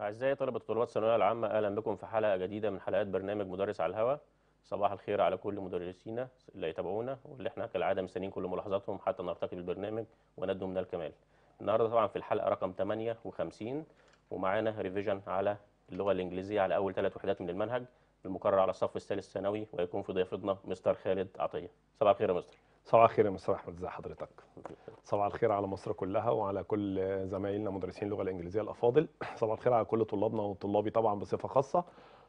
أعزائي طلبة وطلبات الثانوية العامة أهلا بكم في حلقة جديدة من حلقات برنامج مدرس على الهواء صباح الخير على كل مدرسينا اللي يتابعونا واللي احنا كالعادة مستنيين كل ملاحظاتهم حتى نرتقي بالبرنامج وندوا من الكمال النهاردة طبعا في الحلقة رقم 58 ومعانا ريفيجن على اللغة الإنجليزية على أول ثلاث وحدات من المنهج المقرر على الصف الثالث ثانوي ويكون في ضيافتنا مستر خالد عطية صباح الخير يا مستر صباح الخير يا مستر احمد ازي حضرتك صباح الخير على مصر كلها وعلى كل زمايلنا مدرسين اللغه الانجليزيه الافاضل صباح الخير على كل طلابنا وطلابي طبعا بصفه خاصه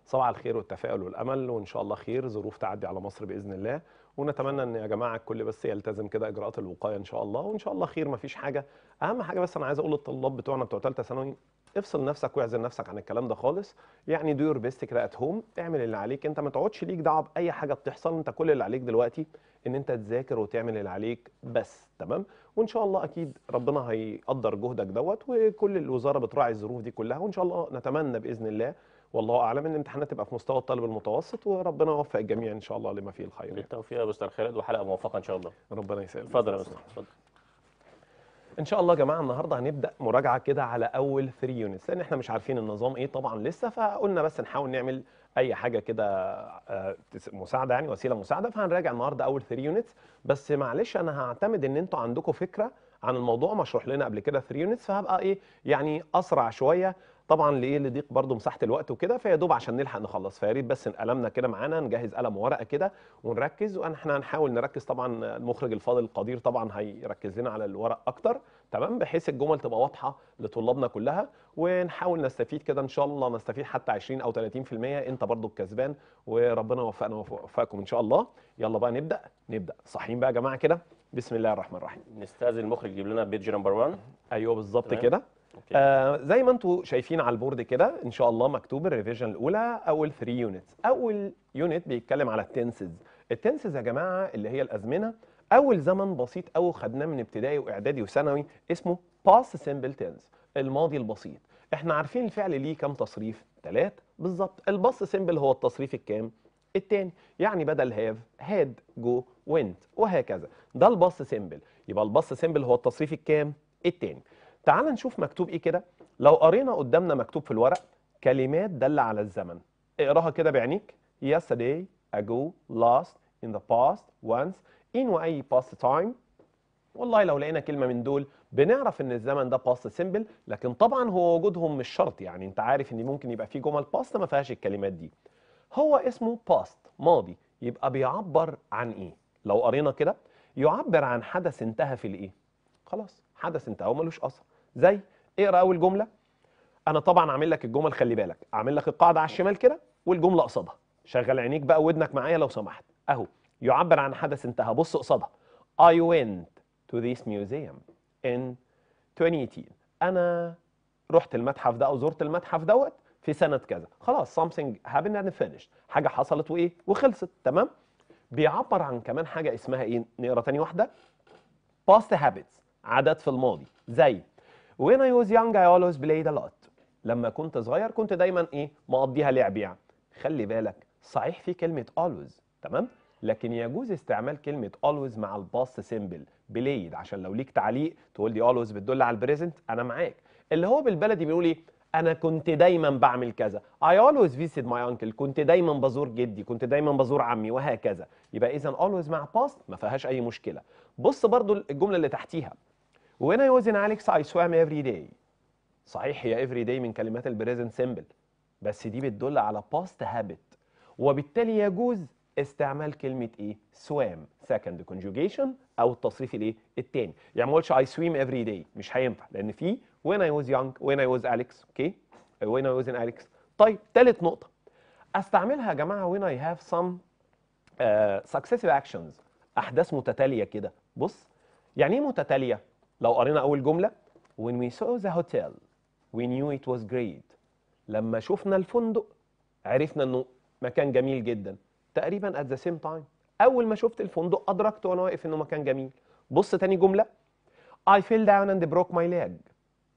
صباح الخير والتفاؤل والامل وان شاء الله خير ظروف تعدي على مصر باذن الله ونتمنى ان يا جماعه الكل بس يلتزم كده اجراءات الوقايه ان شاء الله وان شاء الله خير مفيش حاجه اهم حاجه بس انا عايز اقول للطلاب بتوعنا بتوع ثالثه ثانوي افصل نفسك واعزل نفسك عن الكلام ده خالص يعني دو يور بيست كده ات هوم اعمل اللي عليك انت ما تقعدش ليك دعوه باي حاجه بتحصل انت كل اللي عليك دلوقتي ان انت تذاكر وتعمل اللي عليك بس تمام وان شاء الله اكيد ربنا هيقدر جهدك دوت وكل الوزاره بتراعي الظروف دي كلها وان شاء الله نتمنى باذن الله والله اعلم ان الامتحانات تبقى في مستوى الطالب المتوسط وربنا يوفق الجميع ان شاء الله لما فيه الخير بالتوفيق يا استاذ خالد وحلقه موفقه ان شاء الله ربنا يسلمك اتفضل يا استاذ اتفضل ان شاء الله يا جماعه النهارده هنبدا مراجعه كده على اول 3 يونتس لان احنا مش عارفين النظام ايه طبعا لسه فقلنا بس نحاول نعمل اي حاجه كده آه، مساعده يعني وسيله مساعده فهنراجع النهارده اول 3 يونتس بس معلش انا هعتمد ان انتوا عندكم فكره عن الموضوع مشروح لنا قبل كده 3 يونتس فهبقى ايه يعني اسرع شويه طبعا لايه لضيق برضو مساحه الوقت وكده فيا دوب عشان نلحق نخلص فيا ريت بس قلمنا كده معانا نجهز قلم وورقه كده ونركز احنا هنحاول نركز طبعا المخرج الفاضل القدير طبعا هيركز لنا على الورق اكتر تمام بحيث الجمل تبقى واضحه لطلابنا كلها ونحاول نستفيد كده ان شاء الله نستفيد حتى 20 او 30% انت برضو الكسبان وربنا يوفقنا ويوفقكم ان شاء الله يلا بقى نبدا نبدا صاحيين بقى يا جماعه كده بسم الله الرحمن الرحيم نستاذن المخرج يجيب لنا بيج نمبر 1 ايوه بالظبط كده أوكي. آه زي ما انتم شايفين على البورد كده ان شاء الله مكتوب الريفيجن الاولى اول 3 يونتس اول يونت بيتكلم على التنسز التنسز يا جماعه اللي هي الازمنه اول زمن بسيط قوي خدناه من ابتدائي واعدادي وثانوي اسمه باس سيمبل تنس الماضي البسيط احنا عارفين الفعل ليه كام تصريف ثلاث بالظبط الباس سيمبل هو التصريف الكام التاني يعني بدل هاف هاد جو وينت وهكذا ده الباس سيمبل يبقى الباس سيمبل هو التصريف الكام التاني تعال نشوف مكتوب ايه كده لو قرينا قدامنا مكتوب في الورق كلمات دالة على الزمن اقراها كده بعينيك yesterday ago last in the past once in واي past time والله لو لقينا كلمه من دول بنعرف ان الزمن ده باست سيمبل لكن طبعا هو وجودهم مش شرط يعني انت عارف ان ممكن يبقى في جمل باست ما فيهاش الكلمات دي هو اسمه باست ماضي يبقى بيعبر عن ايه لو قرينا كده يعبر عن حدث انتهى في الايه خلاص حدث انتهى وملوش اثر زي اقرا اول جمله انا طبعا عامل لك الجمل خلي بالك عامل لك القاعده على الشمال كده والجمله قصادها شغل عينيك بقى ودنك معايا لو سمحت اهو يعبر عن حدث انتهى بص قصادها I went to this museum in 2018 انا رحت المتحف ده او زرت المتحف دوت في سنه كذا خلاص something happened and finished حاجه حصلت وايه وخلصت تمام بيعبر عن كمان حاجه اسمها ايه نقرا تاني واحده past habits عدد في الماضي زي when I was young I always played a lot لما كنت صغير كنت دايما ايه مقضيها لعب يعني خلي بالك صحيح في كلمه always تمام لكن يجوز استعمال كلمه always مع الباست سيمبل بلايد عشان لو ليك تعليق تقول لي always بتدل على البريزنت انا معاك اللي هو بالبلدي بيقول ايه انا كنت دايما بعمل كذا I always visit my uncle كنت دايما بزور جدي كنت دايما بزور عمي وهكذا يبقى اذا always مع past ما فيهاش اي مشكله بص برضو الجمله اللي تحتيها When I was in Alex I swam every day صحيح هي every day من كلمات البريزنت سيمبل بس دي بتدل على past habit وبالتالي يجوز استعمال كلمة ايه؟ swam second conjugation او التصريف الايه؟ التاني يعني ما اقولش I swim every day مش هينفع لان في when I was young when I was Alex اوكي okay? when I was in Alex طيب تالت نقطة استعملها يا جماعة when I have some uh, successive actions احداث متتالية كده بص يعني ايه متتالية؟ لو قرينا اول جمله when we saw the hotel we knew it was great لما شفنا الفندق عرفنا انه مكان جميل جدا تقريبا at the same time اول ما شفت الفندق ادركت وانا واقف انه مكان جميل بص تاني جمله I fell down and broke my leg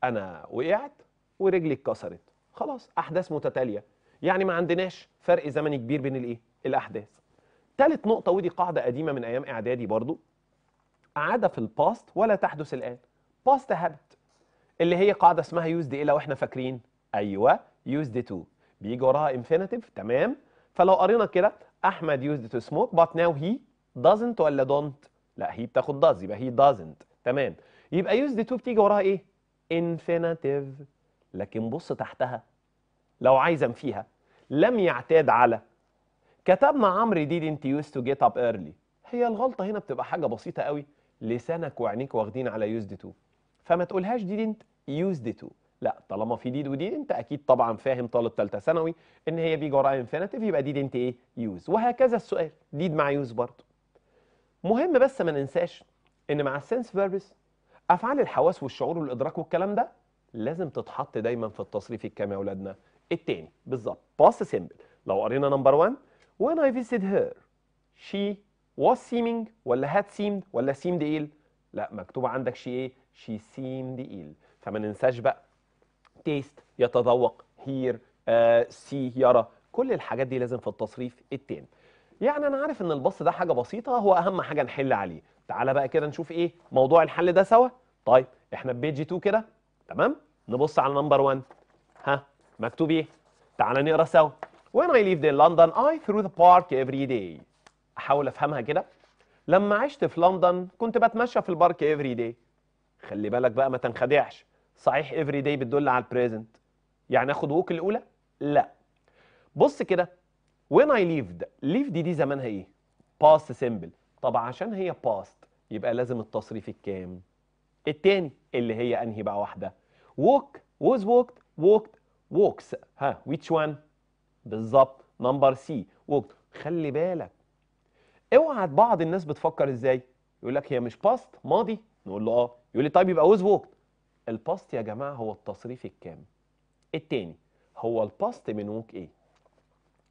انا وقعت ورجلي اتكسرت خلاص احداث متتاليه يعني ما عندناش فرق زمني كبير بين الايه الاحداث تالت نقطه ودي قاعده قديمه من ايام اعدادي برضو عادة في الباست ولا تحدث الآن باست هابت اللي هي قاعدة اسمها يوزد إيه لو احنا فاكرين أيوة يوزد تو بيجي وراها انفينيتيف تمام فلو قرينا كده أحمد يوزد تو سموك بات ناو هي دازنت ولا دونت لا هي بتاخد داز يبقى هي دازنت تمام يبقى يوزد تو بتيجي وراها إيه انفينيتيف لكن بص تحتها لو عايز انفيها لم يعتاد على كتبنا عمرو انت يوز تو جيت اب ايرلي هي الغلطه هنا بتبقى حاجه بسيطه قوي لسانك وعينيك واخدين على يوزد تو فما تقولهاش didn't used to لا طالما في ديد ودي انت اكيد طبعا فاهم طالب ثالثه ثانوي ان هي بيجي وراها انفينيتيف يبقى ديد انت ايه يوز وهكذا السؤال ديد مع يوز برضه مهم بس ما ننساش ان مع السنس فيربس افعال الحواس والشعور والادراك والكلام ده لازم تتحط دايما في التصريف الكامل يا اولادنا التاني بالظبط باس سيمبل لو قرينا نمبر 1 when I visited her she was seeming ولا had seemed ولا seemed ill إيه؟ لا مكتوب عندك شيء ايه she seemed ill إيه. فما ننساش بقى taste يتذوق hear uh, see يرى كل الحاجات دي لازم في التصريف التام يعني انا عارف ان البص ده حاجة بسيطة هو اهم حاجة نحل عليه تعالى بقى كده نشوف ايه موضوع الحل ده سوا طيب احنا في بيج 2 كده تمام نبص على نمبر 1 ها مكتوب ايه تعالى نقرا سوا When I lived in London I threw the park every day احاول افهمها كده لما عشت في لندن كنت بتمشى في البارك افري داي خلي بالك بقى ما تنخدعش صحيح افري داي بتدل على البريزنت يعني اخد ووك الاولى لا بص كده وين اي ليفد ليفد دي, دي زمانها ايه باست سيمبل طب عشان هي باست يبقى لازم التصريف الكام التاني اللي هي انهي بقى واحده ووك ووز ووكت ووكت ووكس ها ويتش وان بالظبط نمبر سي ووكت خلي بالك اوعى بعض الناس بتفكر ازاي يقول لك هي مش باست ماضي نقول له اه يقول لي طيب يبقى ويز ووكت الباست يا جماعه هو التصريف الكامل التاني هو الباست من ووك ايه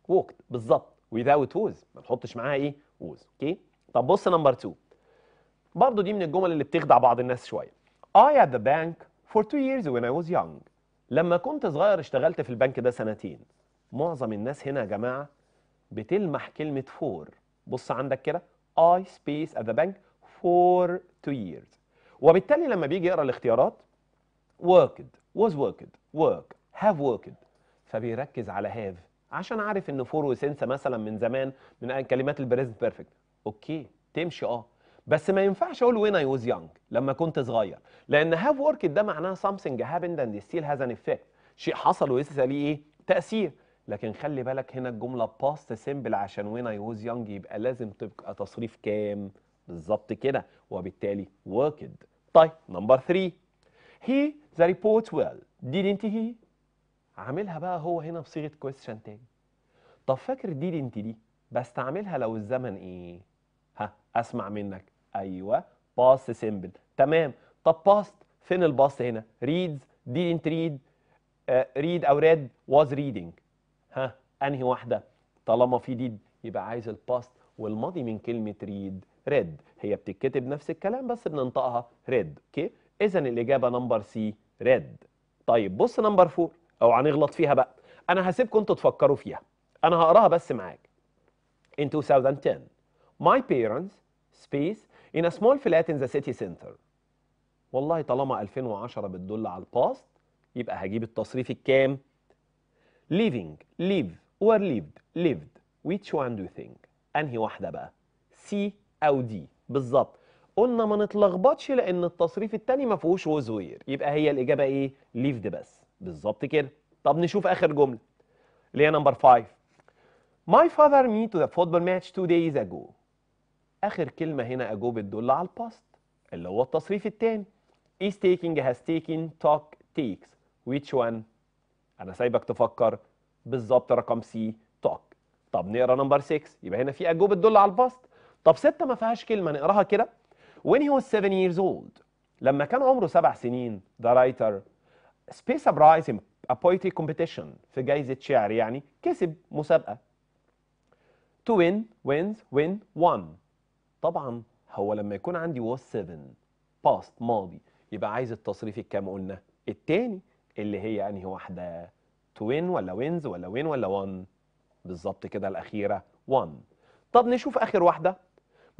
ووكت بالظبط ويزاوت ووز ما نحطش معاها ايه ووز اوكي طب بص نمبر 2 برضه دي من الجمل اللي بتخدع بعض الناس شويه I at the bank for two years when I was young لما كنت صغير اشتغلت في البنك ده سنتين معظم الناس هنا يا جماعه بتلمح كلمه فور بص عندك كده I space at the bank for two years وبالتالي لما بيجي يقرا الاختيارات worked was worked work have worked فبيركز على have عشان عارف ان فور وسنس مثلا من زمان من كلمات البريزنت بيرفكت اوكي تمشي اه بس ما ينفعش اقول when I was young لما كنت صغير لان have worked ده معناه something happened and still has an effect شيء حصل ولسه ليه ايه تاثير لكن خلي بالك هنا الجمله باست سيمبل عشان وين اي ووز يونج يبقى لازم تبقى تصريف كام بالظبط كده وبالتالي worked طيب نمبر 3 هي ذا ريبورت ويل didn't he عاملها بقى هو هنا بصيغه question تاني طب فاكر didn't دي بستعملها لو الزمن ايه ها اسمع منك ايوه باست سيمبل تمام طب باست فين الباست هنا reads didn't read uh, read او read was reading ها انهي واحده طالما في ديد يبقى عايز الباست والماضي من كلمه ريد ريد هي بتتكتب نفس الكلام بس بننطقها ريد اوكي اذا الاجابه نمبر سي ريد طيب بص نمبر 4 اوعى نغلط فيها بقى انا هسيبكم انتوا تفكروا فيها انا هقراها بس معاك in 2010 my parents space in a small flat in the city center والله طالما 2010 بتدل على الباست يبقى هجيب التصريف الكام living live or lived lived which one do you think انهي واحده بقى سي او دي بالظبط قلنا ما نتلخبطش لان التصريف الثاني ما فيهوش ووز وير يبقى هي الاجابه ايه lived بس بالظبط كده طب نشوف اخر جمله اللي هي نمبر 5 My father me to the football match two days ago آخر كلمة هنا ago بتدل على الباست اللي هو التصريف التاني is taking has taken talk takes which one انا سايبك تفكر بالظبط رقم سي توك طب نقرا نمبر 6 يبقى هنا في اجوبه تدل على الباست طب 6 ما فيهاش كلمه نقراها كده when he was 7 years old لما كان عمره سبع سنين the writer space prize in a poetry competition في جايزه شعر يعني كسب مسابقه to win wins win won طبعا هو لما يكون عندي was 7 past ماضي يبقى عايز التصريف الكام قلنا التاني اللي هي انهي واحده توين ولا وينز ولا وين ولا وان بالظبط كده الاخيره وان طب نشوف اخر واحده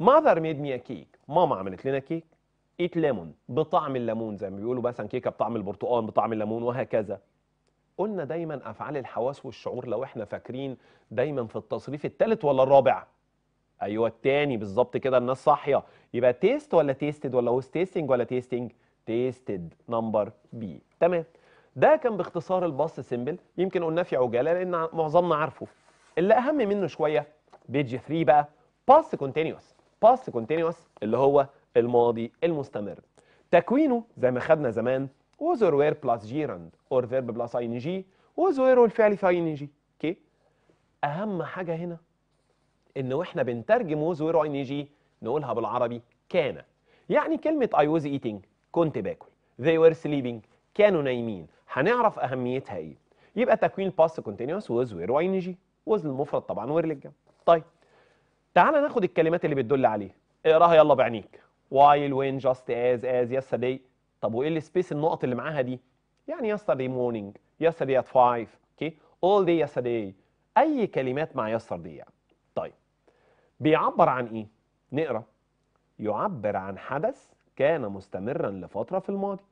ماذر ميد مي كيك ماما عملت لنا كيك ايت ليمون بطعم الليمون زي ما بيقولوا مثلا كيكه بطعم البرتقال بطعم الليمون وهكذا قلنا دايما افعال الحواس والشعور لو احنا فاكرين دايما في التصريف الثالث ولا الرابع ايوه الثاني بالظبط كده الناس صاحيه يبقى تيست ولا تيستد ولا هوست تيستنج ولا تيستنج تيستد نمبر بي تمام ده كان باختصار الباص سيمبل يمكن قلناه في عجاله لان معظمنا عارفه اللي اهم منه شويه بيج 3 بقى باس كونتينوس باس كونتينوس اللي هو الماضي المستمر تكوينه زي ما خدنا زمان وزر وير بلس جيراند اور فيرب بلس اي ان جي وزويره الفعل في اي ان جي اوكي اهم حاجه هنا ان واحنا بنترجم وزويره اي ان جي نقولها بالعربي كان يعني كلمه اي واز ايتنج كنت باكل they were sleeping كانوا نايمين هنعرف اهميتها ايه يبقى تكوين الباست كونتينوس ووز وير وين جي وز المفرد طبعا وير للجنب طيب تعالى ناخد الكلمات اللي بتدل عليه اقراها يلا بعينيك while when just as as yesterday طب وايه السبيس النقط اللي معاها دي يعني yesterday morning yesterday at 5 اوكي اول all day yesterday اي كلمات مع yesterday يعني طيب بيعبر عن ايه نقرا يعبر عن حدث كان مستمرا لفتره في الماضي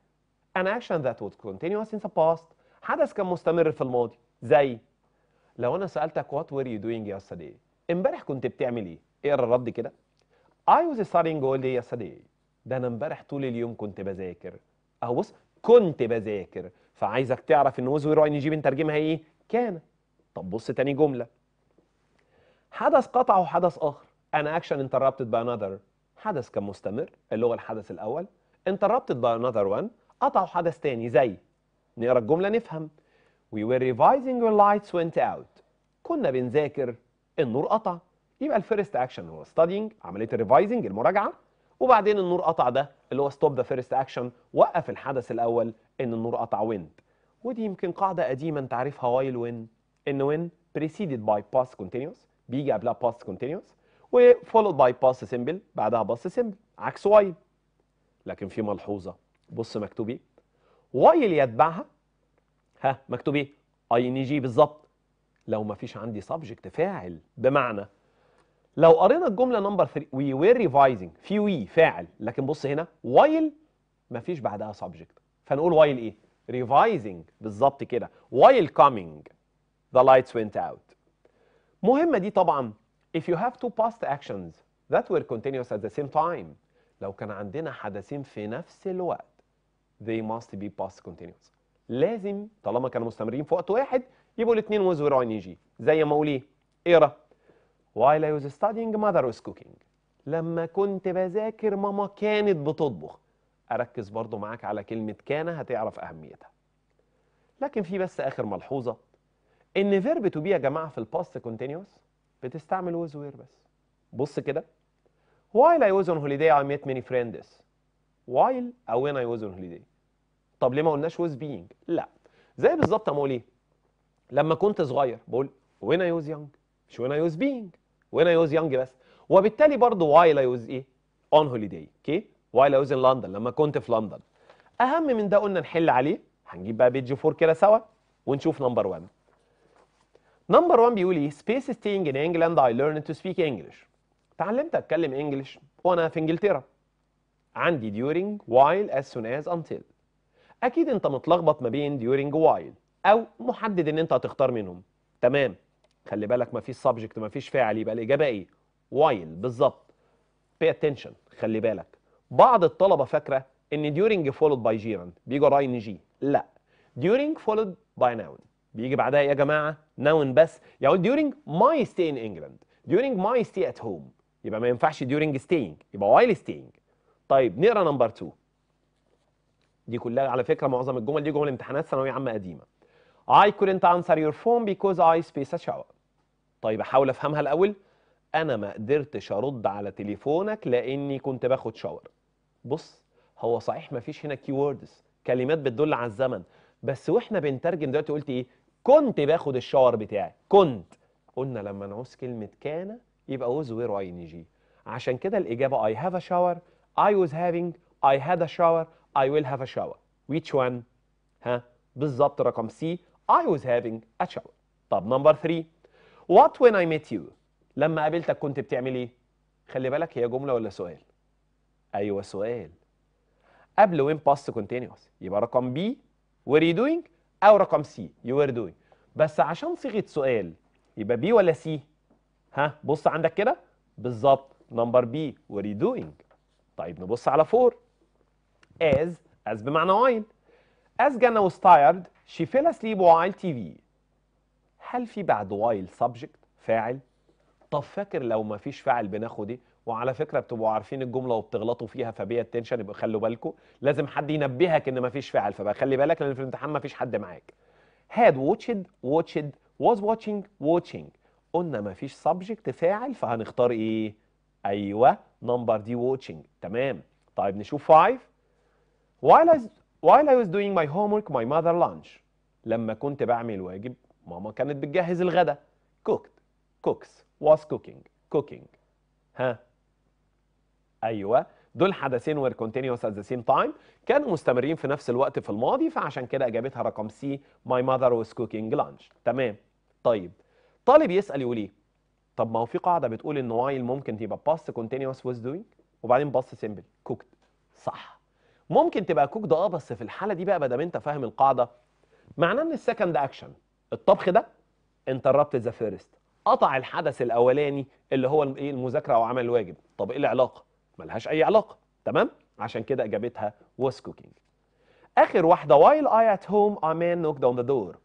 an action that was continuous in the past حدث كان مستمر في الماضي زي لو انا سالتك what were you doing yesterday امبارح كنت بتعمل ايه اقرا إيه الرد كده I was studying all day yesterday ده انا امبارح طول اليوم كنت بذاكر اهو بص كنت بذاكر فعايزك تعرف ان وزو were ان جي بنترجمها ايه كان طب بص تاني جمله حدث قطع وحدث اخر انا action interrupted by another حدث كان مستمر اللي هو الحدث الاول interrupted by another one قطعوا حدث تاني زي نقرا الجمله نفهم We were revising when lights went out كنا بنذاكر النور قطع يبقى الفيرست اكشن هو studying عمليه الريفايزنج المراجعه وبعدين النور قطع ده اللي هو ستوب ذا فيرست اكشن وقف الحدث الاول ان النور قطع ويند ودي يمكن قاعده قديمه انت عارفها وايل وين ان وين preceded by past continuous بيجي قبلها past continuous وفولود باي باست سيمبل بعدها باست سيمبل عكس وايل لكن في ملحوظه بص مكتوب ايه واي اللي يتبعها ها مكتوب ايه اي ان جي بالظبط لو ما فيش عندي سبجكت فاعل بمعنى لو قرينا الجمله نمبر 3 وي وير ريفايزنج في وي فاعل لكن بص هنا وايل ما فيش بعدها سبجكت فنقول وايل ايه ريفايزنج بالظبط كده وايل كومينج the lights went out مهمه دي طبعا if you have two past actions that were continuous at the same time لو كان عندنا حدثين في نفس الوقت they must be past continuous لازم طالما كانوا مستمرين في وقت واحد يبقوا الاثنين was were ing. زي ما اقول ايه اقرا while I was studying mother was cooking لما كنت بذاكر ماما كانت بتطبخ اركز برضو معاك على كلمه كان هتعرف اهميتها لكن في بس اخر ملحوظه ان فيرب تو بي يا جماعه في الباست continuous بتستعمل ويز وير بس بص كده while I was on holiday I met many friends while أو when I was on holiday طب ليه ما قلناش was being لا زي بالظبط أقول إيه لما كنت صغير بقول when I was young مش when I was being when I was young بس وبالتالي برضه while I was إيه on holiday okay while I was in London لما كنت في لندن أهم من ده قلنا نحل عليه هنجيب بقى بيج 4 كده سوا ونشوف نمبر 1 نمبر 1 بيقول ايه space staying in England I learned to speak English اتعلمت اتكلم English وانا في انجلترا عندي during while as soon as until اكيد انت متلخبط ما بين during while او محدد ان انت هتختار منهم تمام خلي بالك ما فيش subject ما فيش فاعل يبقى الاجابه ايه while بالظبط pay attention خلي بالك بعض الطلبه فاكره ان during followed by gerund بيجي وراء ان جي لا during followed by noun بيجي بعدها يا جماعه noun بس يقول during my stay in England during my stay at home يبقى ما ينفعش during staying يبقى while staying طيب نقرا نمبر 2 دي كلها على فكره معظم الجمل دي جمل امتحانات ثانويه عامه قديمه I couldn't answer your phone because I a shower طيب احاول افهمها الاول انا ما قدرتش ارد على تليفونك لاني كنت باخد شاور بص هو صحيح ما فيش هنا ووردز كلمات بتدل على الزمن بس واحنا بنترجم دلوقتي قلت ايه كنت باخد الشاور بتاعي كنت قلنا لما نعوز كلمه كان يبقى was were جي عشان كده الاجابه I have a shower I was having I had a shower I will have a shower which one ها بالظبط رقم C I was having a shower طب نمبر 3 What when I met you لما قابلتك كنت بتعمل ايه خلي بالك هي جملة ولا سؤال ايوه سؤال قبل وين باست كونتينوس يبقى رقم B were you doing او رقم C you were doing بس عشان صيغه سؤال يبقى B ولا C؟ ها بص عندك كده بالظبط نمبر بي were you doing طيب نبص على فور as as بمعنى while as Jana was tired she fell asleep while TV هل في بعد while subject فاعل طب فاكر لو ما فيش فاعل بناخد ايه وعلى فكره بتبقوا عارفين الجمله وبتغلطوا فيها فبيا التنشن يبقى خلوا بالكم لازم حد ينبهك ان ما فيش فاعل فبقى خلي بالك لان في الامتحان ما فيش حد معاك had watched watched was watching watching قلنا ما فيش subject فاعل فهنختار ايه ايوه نمبر دي واتشنج تمام طيب نشوف 5 while I was doing my homework my mother lunch لما كنت بعمل واجب ماما كانت بتجهز الغداء cooked cooks was cooking cooking ها ايوه دول حدثين were continuous at the same time كانوا مستمرين في نفس الوقت في الماضي فعشان كده اجابتها رقم سي my mother was cooking lunch تمام طيب طالب يسال يقول ايه طب ما هو في قاعده بتقول ان وايل ممكن تبقى باست كونتينوس ويز دوينج وبعدين باست سيمبل كوكد صح ممكن تبقى كوكد اه بس في الحاله دي بقى ما انت فاهم القاعده معناه ان السكند اكشن الطبخ ده انتربت ذا فيرست قطع الحدث الاولاني اللي هو إيه، المذاكره او عمل الواجب طب ايه العلاقه ملهاش اي علاقه تمام عشان كده اجابتها ويز كوكينج اخر واحده وايل اي ات هوم ا مان نوك داون ذا دور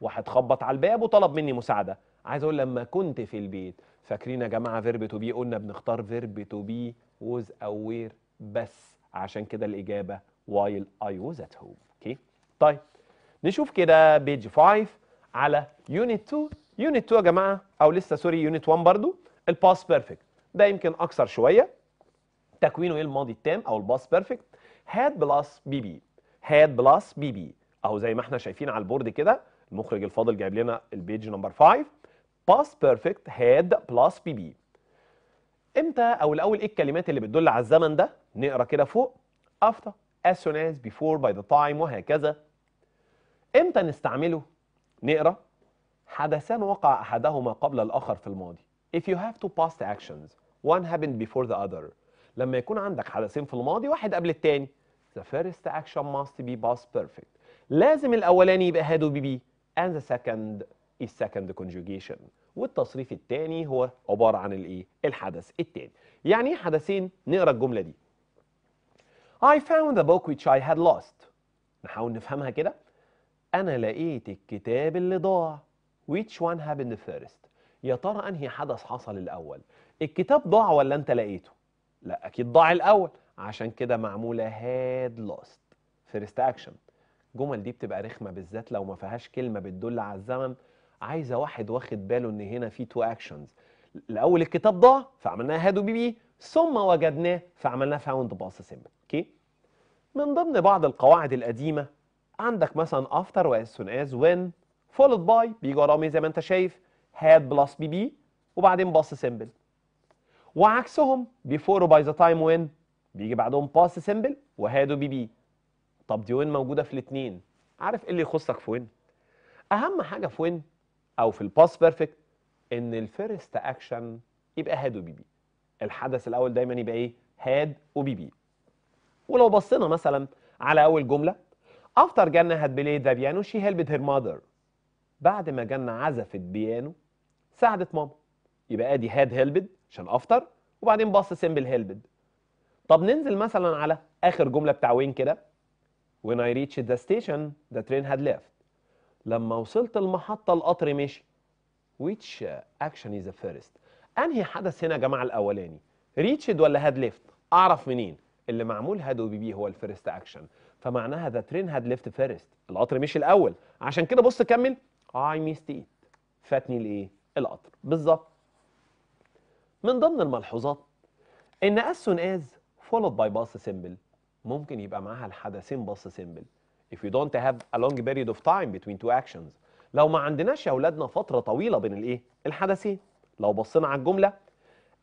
واحد خبط على الباب وطلب مني مساعده عايز اقول لما كنت في البيت فاكرين يا جماعه فيرب تو بي قلنا بنختار فيرب تو بي ووز او وير بس عشان كده الاجابه وايل اي ووز ات هوم اوكي طيب نشوف كده بيج 5 على يونت 2 يونت 2 يا جماعه او لسه سوري يونت 1 برضو الباس بيرفكت ده يمكن اكثر شويه تكوينه ايه الماضي التام او الباس بيرفكت هاد بلس بي بي هاد بلس بي بي اهو زي ما احنا شايفين على البورد كده المخرج الفاضل جايب لنا البيج نمبر 5 past perfect had plus pb امتى او الاول ايه الكلمات اللي بتدل على الزمن ده نقرا كده فوق after as soon as before by the time وهكذا امتى نستعمله نقرا حدثان وقع احدهما قبل الاخر في الماضي if you have two past actions one happened before the other لما يكون عندك حدثين في الماضي واحد قبل الثاني the first action must be past perfect لازم الاولاني يبقى هادو بي بي and the second السكند كونجوجيشن والتصريف الثاني هو عباره عن الايه الحدث الثاني يعني ايه حدثين نقرا الجمله دي I found the book which I had lost نحاول نفهمها كده انا لقيت الكتاب اللي ضاع which one happened first يا ترى انهي حدث حصل الاول الكتاب ضاع ولا انت لقيته لا اكيد ضاع الاول عشان كده معموله هاد lost first action الجمل دي بتبقى رخمه بالذات لو ما فيهاش كلمه بتدل على الزمن عايزه واحد واخد باله ان هنا في تو اكشنز الاول الكتاب ضاع فعملناه هاد بي بي ثم وجدناه فعملناه فاوند باص سمبل اوكي من ضمن بعض القواعد القديمه عندك مثلا افتر واز سون از وين فولد باي بيجي وراه إيه زي ما انت شايف هاد بلس بي بي وبعدين باص سيمبل وعكسهم بيفور وباي ذا تايم وين بيجي بعدهم باص سيمبل وهاد بي بي طب دي وين موجوده في الاثنين عارف ايه اللي يخصك في وين اهم حاجه في وين او في الباس بيرفكت ان الفيرست اكشن يبقى هاد وبي بي الحدث الاول دايما يبقى ايه هاد وبي بي ولو بصينا مثلا على اول جمله افتر جنة هاد played the piano she helped her mother بعد ما جنة عزفت بيانو ساعدت ماما يبقى ادي هاد هيلبت عشان افتر وبعدين بص سيمبل هيلبت طب ننزل مثلا على اخر جمله بتاع وين كده when I reached the station the train had left لما وصلت المحطة القطر مشي which uh, action is the first انهي حدث هنا يا جماعة الاولاني ريتشد ولا هاد ليفت اعرف منين اللي معمول هاد وبي بي هو الفيرست اكشن فمعناها ذا ترين هاد ليفت فيرست القطر مشي الاول عشان كده بص كمل اي ميست ايت فاتني الايه القطر بالظبط من ضمن الملحوظات ان as soon as followed by باص سيمبل ممكن يبقى معاها الحدثين باص سيمبل if you don't have a long period of time between two actions لو ما عندناش يا اولادنا فتره طويله بين الايه الحدثين لو بصينا على الجمله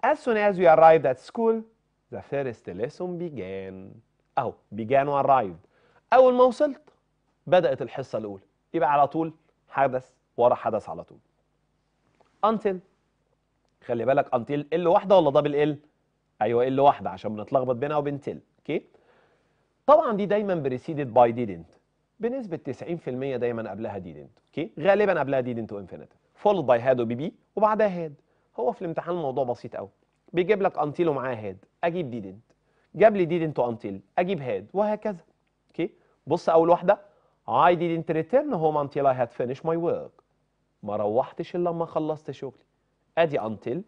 as soon as we arrived at school the first lesson began اهو began و arrived اول ما وصلت بدات الحصه الاولى يبقى على طول حدث ورا حدث على طول until خلي بالك until ال واحده ولا دبل ال ايوه ال واحده عشان بنتلخبط بينها وبين تل اوكي okay. طبعا دي دايما بريسيدد باي ديدنت بنسبه 90% دايما قبلها ديدنت اوكي غالبا قبلها ديدنت وانفينيت فولد باي هاد وبي بي وبعدها هاد هو في الامتحان الموضوع بسيط قوي بيجيب لك انتيل ومعاه هاد اجيب ديدنت جاب لي ديدنت وانتل اجيب هاد وهكذا اوكي بص اول واحده اي ديدنت ريتيرن هو انتيل اي هاد فينيش ماي ورك ما روحتش الا لما خلصت شغلي ادي انتيل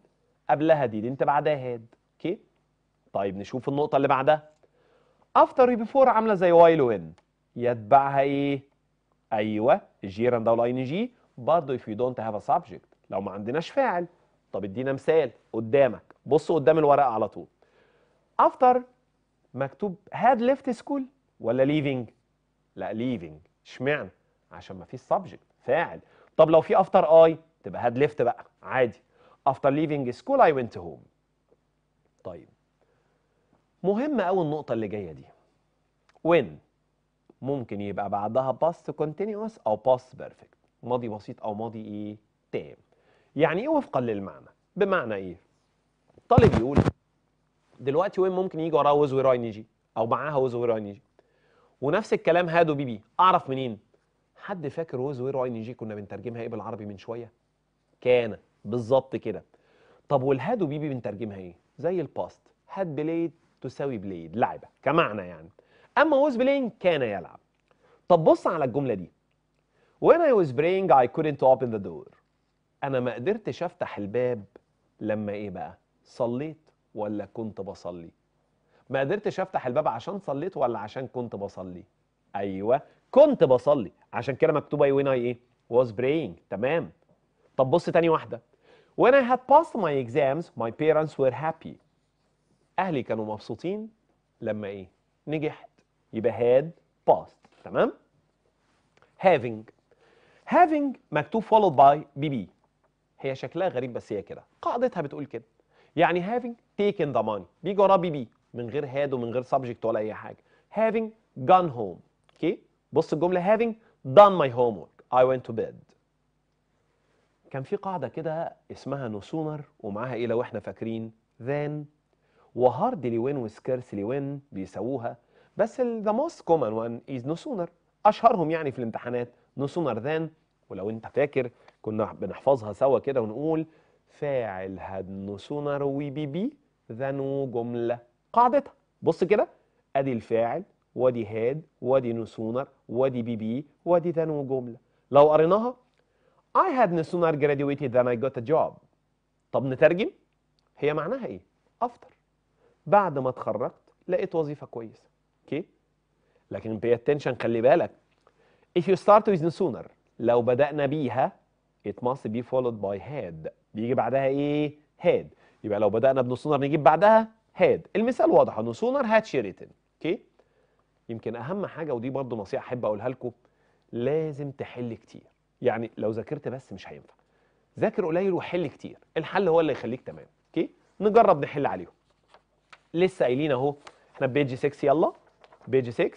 قبلها ديدنت بعدها هاد اوكي طيب نشوف النقطه اللي بعدها افتر بيفور عامله زي وايل وين يتبعها ايه ايوه الجيران ده اي ان جي برضه if you don't have a subject لو ما عندناش فاعل طب ادينا مثال قدامك بص قدام الورقه على طول افتر مكتوب هاد ليفت سكول ولا ليفينج لا ليفينج اشمعنى عشان ما فيش subject فاعل طب لو في افتر اي تبقى هاد ليفت بقى عادي after leaving school I went home طيب مهمة أوي النقطة اللي جاية دي وين ممكن يبقى بعدها past continuous أو past perfect ماضي بسيط أو ماضي إيه تام يعني إيه وفقا للمعنى بمعنى إيه طالب يقول دلوقتي وين ممكن يجي وراه وز وراين يجي أو معاها وز وراين يجي ونفس الكلام هاد وبيبي أعرف منين حد فاكر وز وراين يجي كنا بنترجمها إيه بالعربي من شوية كان بالظبط كده طب والهاد وبيبي بنترجمها إيه زي الباست had بليت تساوي بليد لعبة كمعنى يعني أما was playing كان يلعب طب بص على الجملة دي When I was praying I couldn't open the door أنا ما قدرتش أفتح الباب لما إيه بقى صليت ولا كنت بصلي ما قدرتش أفتح الباب عشان صليت ولا عشان كنت بصلي أيوة كنت بصلي عشان كده مكتوبة when I إيه was praying تمام طب بص تاني واحدة When I had passed my exams my parents were happy اهلي كانوا مبسوطين لما ايه نجحت يبقى had passed تمام having having مكتوب followed by بي هي شكلها غريب بس هي كده قاعدتها بتقول كده يعني having taken the money بيجي وراه بي من غير had ومن غير subject ولا اي حاجه having gone home اوكي بص الجمله having done my homework I went to bed كان في قاعده كده اسمها نو سونر ومعاها ايه لو احنا فاكرين than وهارد لوين وسكيرس لوين بيسووها بس ذا موست كومن وان از نو سونر اشهرهم يعني في الامتحانات نو سونر ذان ولو انت فاكر كنا بنحفظها سوا كده ونقول فاعل هاد نو سونر وي بي بي ذان جمله قاعدتها بص كده ادي الفاعل وادي هاد وادي نو سونر وادي بي بي وادي ذان جمله لو قريناها I had no sooner graduated than I got a job طب نترجم هي معناها ايه؟ افطر بعد ما اتخرجت لقيت وظيفه كويسه اوكي لكن بي اتنشن خلي بالك if you start with sooner لو بدأنا بيها it must be followed by had بيجي بعدها ايه had يبقى لو بدأنا بنو sooner نجيب بعدها had المثال واضح انه sooner had she written اوكي يمكن اهم حاجه ودي برضو نصيحه احب اقولها لكم لازم تحل كتير يعني لو ذاكرت بس مش هينفع ذاكر قليل وحل كتير الحل هو اللي يخليك تمام اوكي نجرب نحل عليهم لسه قايلين اهو احنا بيج 6 يلا بيج 6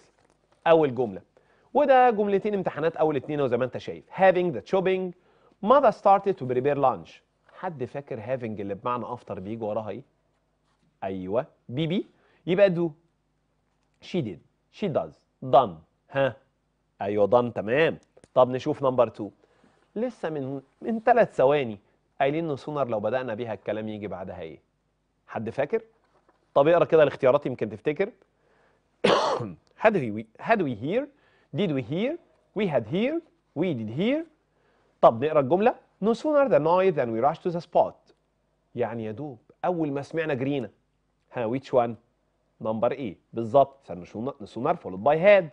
اول جمله وده جملتين امتحانات اول اثنين وزي ما انت شايف having the shopping mother started to prepare lunch حد فاكر having اللي بمعنى افطر بيجي وراها ايه ايوه بيبي يبقى دو she did she does done ها ايوه done تمام طب نشوف نمبر 2 لسه من من ثلاث ثواني قايلين ان سونر لو بدانا بيها الكلام يجي بعدها ايه حد فاكر طب اقرا كده الاختيارات يمكن تفتكر had we had we here did we hear we had here we did hear طب نقرا الجمله no sooner than noise than we rushed to the spot يعني يا دوب اول ما سمعنا جرينا ها which one نمبر ايه بالظبط sooner followed by had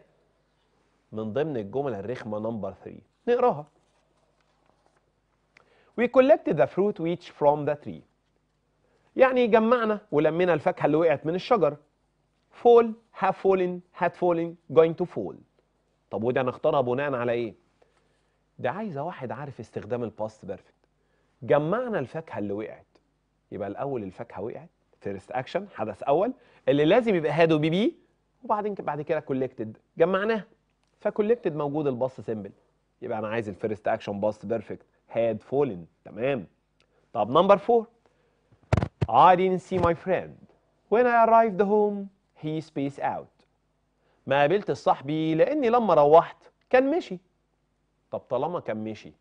من ضمن الجمل الرخمه نمبر 3 نقراها We collected the fruit which from the tree يعني جمعنا ولمينا الفاكهة اللي وقعت من الشجر فول have fallen had fallen going to fall طب وده هنختارها بناء على ايه ده عايزه واحد عارف استخدام الباست بيرفكت جمعنا الفاكهه اللي وقعت يبقى الاول الفاكهه وقعت فيرست اكشن حدث اول اللي لازم يبقى هادو بي بي وبعدين بعد كده كولكتد جمعناها فكولكتد موجود الباست سيمبل يبقى انا عايز الفيرست اكشن باست بيرفكت هاد فولن تمام طب نمبر 4 I didn't see my friend. When I arrived home, he spaced out. ما قابلتش صاحبي لأني لما روحت كان مشي. طب طالما كان مشي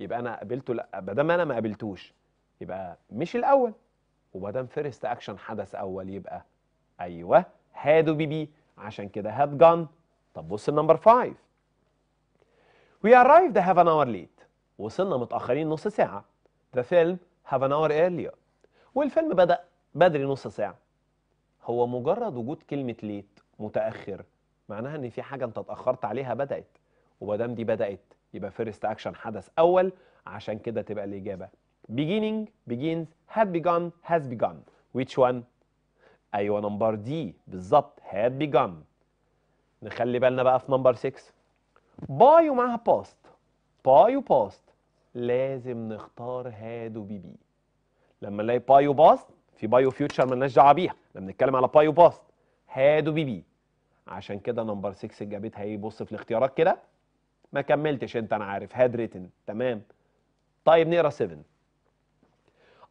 يبقى أنا قابلته لا ما دام أنا ما قابلتوش يبقى مشي الأول. وما دام فيرست أكشن حدث أول يبقى أيوه هادو بيبي عشان كده هاد جان. طب بص النمبر 5. We arrived half an hour late. وصلنا متأخرين نص ساعة. The film half an hour earlier. والفيلم بدأ بدري نص ساعة هو مجرد وجود كلمة ليت متأخر معناها ان في حاجة انت اتأخرت عليها بدأت ومادام دي بدأت يبقى فيرست اكشن حدث اول عشان كده تبقى الإجابة beginning begins had begun has begun which one ايوه نمبر دي بالظبط had begun نخلي بالنا بقى في نمبر 6 باي ومعاها باست باي وباست لازم نختار هاد وبيبي لما نلاقي بايو باست في بايو فيوتشر مالناش دعوه بيها احنا بنتكلم على بايو باست هادو بي بي عشان كده نمبر 6 جابتها ايه بص في الاختيارات كده ما كملتش انت انا عارف هاد ريتن تمام طيب نقرا 7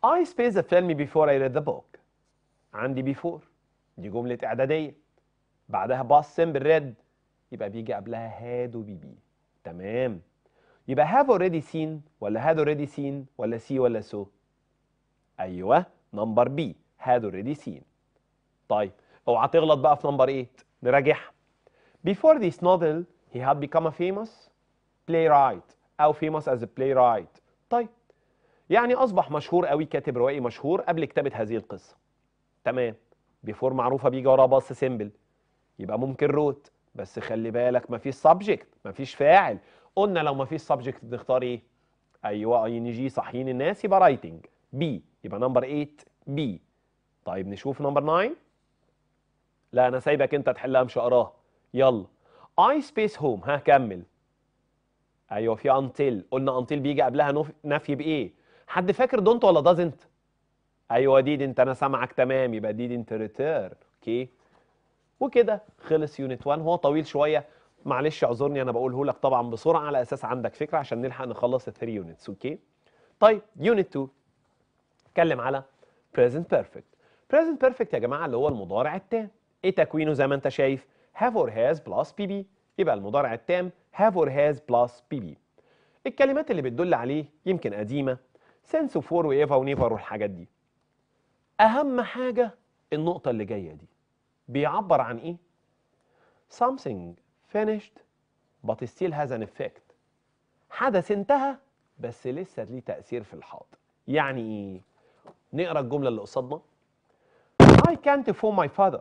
I space the film before I read the book عندي before دي جملة إعدادية بعدها باس سمبل ريد يبقى بيجي قبلها هاد وبي بي تمام يبقى have already seen ولا had already seen ولا see ولا so ايوه نمبر بي هادو اوريدي سين طيب اوعى تغلط بقى في نمبر 8 نراجعها before this novel he had become a famous playwright او famous as a playwright طيب يعني اصبح مشهور قوي كاتب روائي مشهور قبل كتابه هذه القصه تمام بيفور معروفه بيجي وراها باص سيمبل يبقى ممكن روت بس خلي بالك مفيش سبجكت مفيش فاعل قلنا لو مفيش سبجكت بنختار ايه ايوه اي ان جي صحيين الناس يبقى رايتنج بي يبقى نمبر 8 بي طيب نشوف نمبر 9 لا انا سايبك انت تحلها مش اقراها يلا اي سبيس هوم ها كمل ايوه في انتل قلنا انتل بيجي قبلها نفي بايه حد فاكر دونت ولا دازنت ايوه ديد انت انا سامعك تمام يبقى ديد انت ريتيرن اوكي وكده خلص يونت 1 هو طويل شويه معلش اعذرني انا بقوله لك طبعا بسرعه على اساس عندك فكره عشان نلحق نخلص الثري يونتس اوكي طيب يونت 2 اتكلم على present perfect present perfect يا جماعة اللي هو المضارع التام ايه تكوينه زي ما انت شايف have or has plus pb يبقى المضارع التام have or has plus pb الكلمات اللي بتدل عليه يمكن قديمة sense of for و ever و never والحاجات دي أهم حاجة النقطة اللي جاية دي بيعبر عن إيه؟ something finished but still has an effect حدث انتهى بس لسه ليه تأثير في الحاضر يعني إيه؟ نقرا الجمله اللي قصادنا I can't phone my father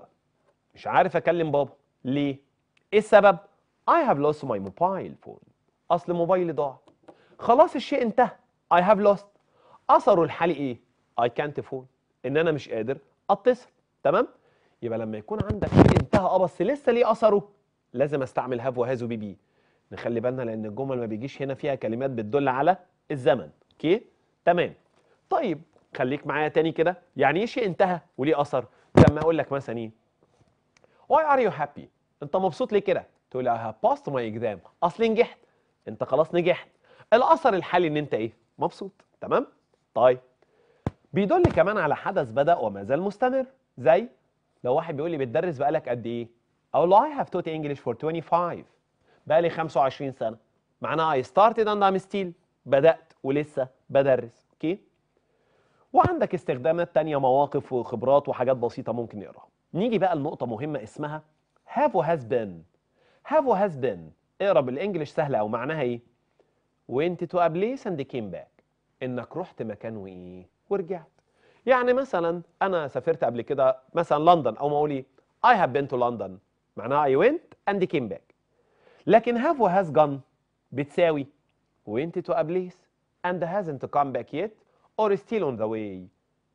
مش عارف اكلم بابا ليه ايه السبب I have lost my mobile phone اصل موبايلي ضاع خلاص الشيء انتهى I have lost اثره الحالي ايه I can't phone ان انا مش قادر اتصل تمام يبقى لما يكون عندك شيء انتهى اه بس لسه ليه اثره لازم استعمل هاف وهاز وبي بي نخلي بالنا لان الجمل ما بيجيش هنا فيها كلمات بتدل على الزمن اوكي تمام طيب خليك معايا تاني كده يعني ايه شيء انتهى وليه اثر لما اقول لك مثلا ايه why are you happy انت مبسوط ليه كده تقول I have passed my exam اصل نجحت انت خلاص نجحت الاثر الحالي ان انت ايه مبسوط تمام طيب بيدل كمان على حدث بدا وما زال مستمر زي لو واحد بيقول لي بتدرس بقالك قد ايه اقول له I have taught English for 25 بقالي 25 سنه معناها I started and I'm still بدات ولسه بدرس اوكي okay? وعندك استخدامات تانية مواقف وخبرات وحاجات بسيطة ممكن نقراها نيجي بقى لنقطة مهمة اسمها have or has been have or has been اقرا بالانجلش سهلة او معناها ايه went to a place and came back انك رحت مكان وايه ورجعت يعني مثلا انا سافرت قبل كده مثلا لندن او ما اقول ايه I have been to London معناها I went and came back لكن have or has gone بتساوي went to a place and hasn't come back yet اور ستيل اون ذا واي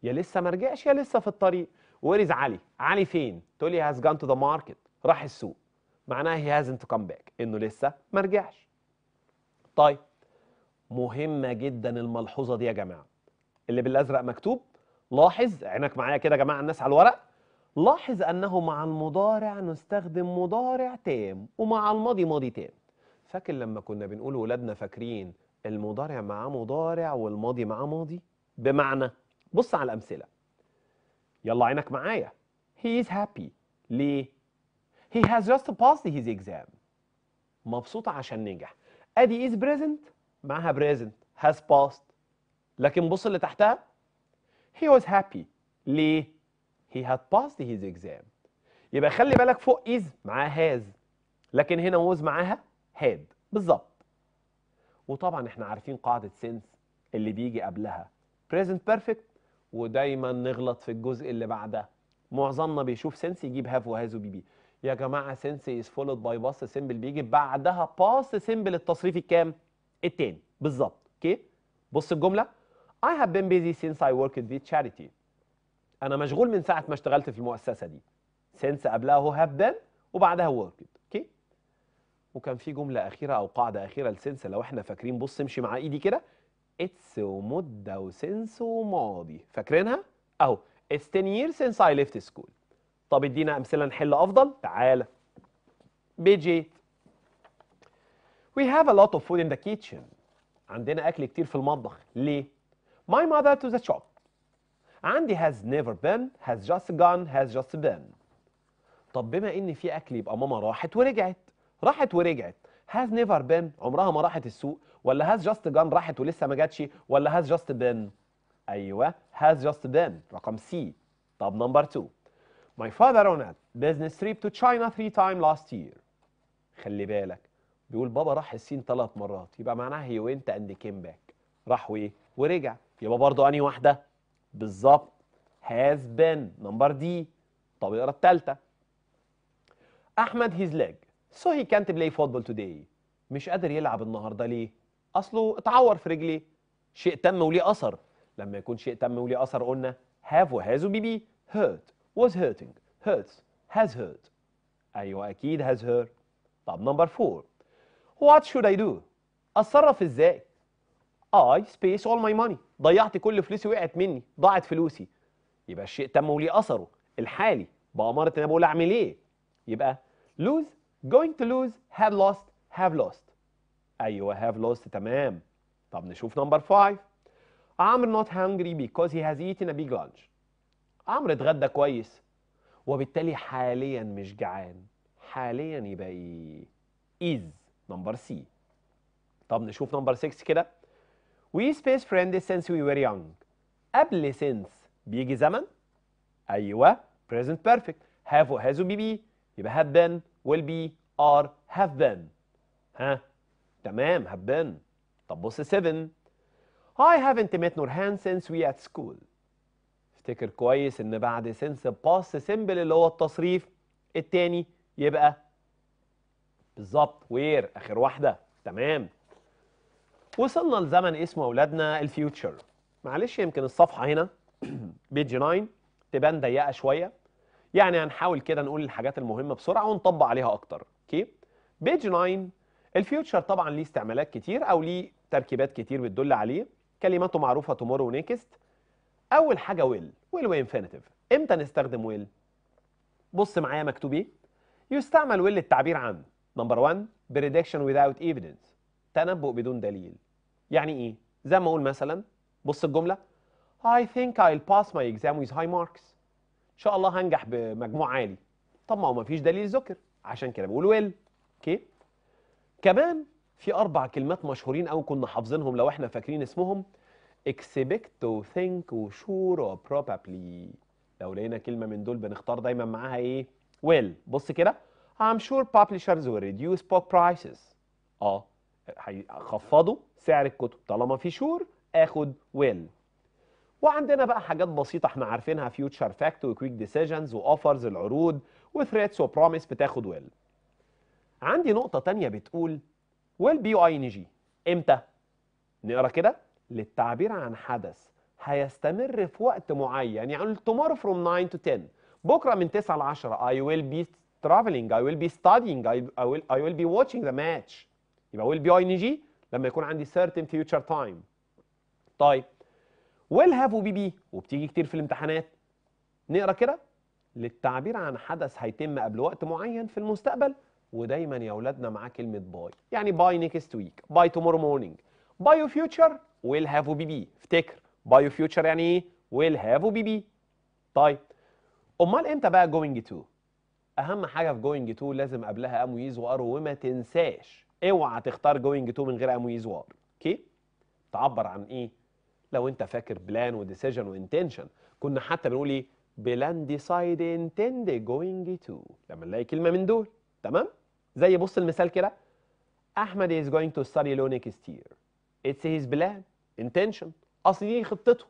يا لسه ما رجعش يا لسه في الطريق وير از علي علي فين تقول لي هاز جون تو ذا ماركت راح السوق معناها هي هازنت كم باك انه لسه ما رجعش طيب مهمه جدا الملحوظه دي يا جماعه اللي بالازرق مكتوب لاحظ عينك معايا كده يا جماعه الناس على الورق لاحظ انه مع المضارع نستخدم مضارع تام ومع الماضي ماضي تام فاكر لما كنا بنقول ولادنا فاكرين المضارع معاه مضارع والماضي معاه ماضي بمعنى بص على الأمثلة يلا عينك معايا he is happy ليه he has just passed his exam مبسوط عشان نجح ادي is present معاها present has passed لكن بص اللي تحتها he was happy ليه he had passed his exam يبقى خلي بالك فوق is معاها has لكن هنا was معاها had بالظبط وطبعا احنا عارفين قاعدة sense اللي بيجي قبلها present perfect ودايما نغلط في الجزء اللي بعدها معظمنا بيشوف سنس يجيب هاف وهاز وبي بي يا جماعه سنس از فولد باي باس سيمبل بيجي بعدها باس سيمبل التصريفي الكام التاني بالظبط اوكي بص الجمله I have been busy since I worked with charity انا مشغول من ساعه ما اشتغلت في المؤسسه دي since قبلها هو have been وبعدها worked اوكي وكان في جمله اخيره او قاعده اخيره لسنس لو احنا فاكرين بص امشي مع ايدي كده اتس ومده وسنس وماضي فاكرينها اهو اتس 10 years since I left school طب ادينا امثله نحل افضل تعالى بيجي We have a lot of food in the kitchen عندنا اكل كتير في المطبخ ليه My mother to the shop عندي has never been has just gone has just been طب بما ان في اكل يبقى ماما راحت ورجعت راحت ورجعت هاز نيفر بين عمرها ما راحت السوق ولا هاز جاست جان راحت ولسه ما جاتش ولا هاز جاست بين ايوه هاز جاست بين رقم سي طب نمبر 2 My father on a business trip to China three time last year. خلي بالك بيقول بابا راح الصين ثلاث مرات يبقى معناها هي وينت اند كيم باك راح وايه ورجع يبقى برضه انهي واحده بالظبط هاز بين نمبر دي طب اقرا الثالثه احمد هيز ليج So he can't play football today. مش قادر يلعب النهارده ليه؟ اصله اتعور في رجليه. شيء تم وليه اثر. لما يكون شيء تم وليه اثر قلنا have وهاز وبيبي hurt was hurting hurts has hurt. ايوه اكيد has hurt. طب نمبر 4 What should I do؟ اتصرف ازاي؟ I space all my money ضيعت كل فلوسي وقعت مني ضاعت فلوسي يبقى الشيء تم وليه اثره الحالي بأمارة انا بقول اعمل ايه؟ يبقى lose going to lose have lost have lost ايوه have lost تمام طب نشوف نمبر 5 عمرو not hungry because he has eaten a big lunch عمرو اتغدى كويس وبالتالي حاليا مش جعان حاليا يبقى ايه is نمبر سي طب نشوف نمبر 6 كده we space friends since we were young قبل since بيجي زمن ايوه present perfect have و has و be be يبقى had been will be are have been ها تمام have been طب بص 7 I haven't met Nurhan since we at school افتكر كويس ان بعد since past simple اللي هو التصريف التاني يبقى بالظبط وير اخر واحده تمام وصلنا لزمن اسمه اولادنا الفيوتشر معلش يمكن الصفحه هنا بيج 9 تبان ضيقه شويه يعني هنحاول كده نقول الحاجات المهمة بسرعة ونطبق عليها أكتر أوكي بيج 9 الفيوتشر طبعا ليه استعمالات كتير أو ليه تركيبات كتير بتدل عليه كلماته معروفة تومورو ونيكست أول حاجة ويل ويل وانفينيتيف إمتى نستخدم ويل؟ بص معايا مكتوب إيه يستعمل ويل للتعبير عن نمبر 1 بريدكشن without ايفيدنس تنبؤ بدون دليل يعني إيه؟ زي ما أقول مثلا بص الجملة I think I'll pass my exam with high marks ان شاء الله هنجح بمجموع عالي طب ما هو مفيش دليل ذكر عشان كده بقول ويل اوكي كمان في اربع كلمات مشهورين قوي كنا حافظينهم لو احنا فاكرين اسمهم expect وشور وsure بروبابلي لو لقينا كلمه من دول بنختار دايما معاها ايه ويل بص كده I'm sure publishers will reduce book prices اه هيخفضوا سعر الكتب طالما في شور اخد ويل. وعندنا بقى حاجات بسيطه احنا عارفينها فيوتشر فاكت وكويك ديسيجنز واوفرز العروض وثريتس وبروميس بتاخد ويل عندي نقطه تانية بتقول ويل بي اي ان جي امتى نقرا كده للتعبير عن حدث هيستمر في وقت معين يعني tomorrow from 9 to 10 بكره من 9 ل 10 I will be traveling I will be studying اي ويل I will be watching the match يبقى will be ing لما يكون عندي certain future time طيب ويل هاف وبي بي وبتيجي كتير في الامتحانات نقرا كده للتعبير عن حدث هيتم قبل وقت معين في المستقبل ودايما يا اولادنا معاه كلمه باي يعني باي نيكست ويك باي تومورو مورنينج باي فيوتشر ويل هاف وبي بي افتكر باي فيوتشر يعني ايه ويل هاف وبي بي طيب امال امتى بقى جوينج تو اهم حاجه في جوينج تو لازم قبلها امويز وار وما تنساش اوعى تختار جوينج تو من غير امويز وار اوكي تعبر عن ايه لو انت فاكر بلان وديسيجن وانتنشن كنا حتى بنقول ايه بلان ديسايد انتند جوينج تو لما نلاقي كلمه من دول تمام زي بص المثال كده احمد از جوينج تو ستادي لو نيكست يير اتس هيز بلان انتنشن اصل دي خطته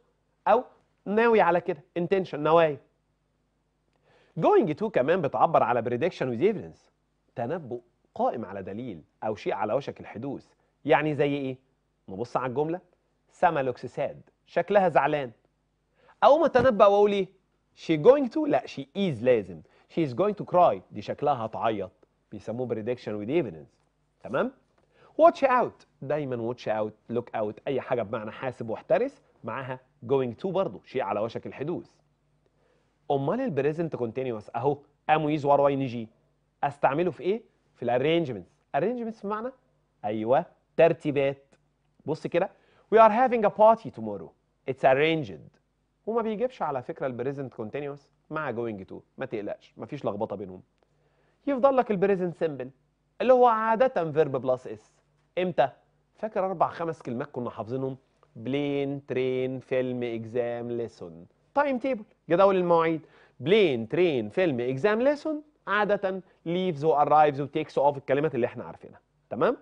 او ناوي على كده انتنشن نوايا جوينج تو كمان بتعبر على بريدكشن ويز ايفيدنس تنبؤ قائم على دليل او شيء على وشك الحدوث يعني زي ايه نبص على الجمله ساد شكلها زعلان ما اتنبأ واقول ايه شي جوينج تو لا شي إيز لازم شي از جوينج تو كراي دي شكلها هتعيط بيسموه بريدكشن ويز ايفيدنس تمام واتش اوت دايما واتش اوت لوك اوت اي حاجه بمعنى حاسب واحترس معاها جوينج تو برضه شيء على وشك الحدوث امال البريزنت كونتينوس اهو ام ويز وار واي جي استعمله في ايه في الارينجمنتس ارينجمنتس بمعنى ايوه ترتيبات بص كده We are having a party tomorrow. It's arranged. وما بيجيبش على فكرة البريزنت كونتينيوس مع going to ما تقلقش ما فيش لخبطة بينهم يفضل لك البريزنت سيمبل اللي هو عادة فيرب بلس اس امتى؟ فاكر أربع خمس كلمات كنا حافظينهم بلين ترين فيلم اكزام ليسون تايم تيبل جداول المواعيد بلين ترين فيلم اكزام ليسون عادة ليفز وارايفز وتيكس اوف الكلمات اللي احنا عارفينها تمام؟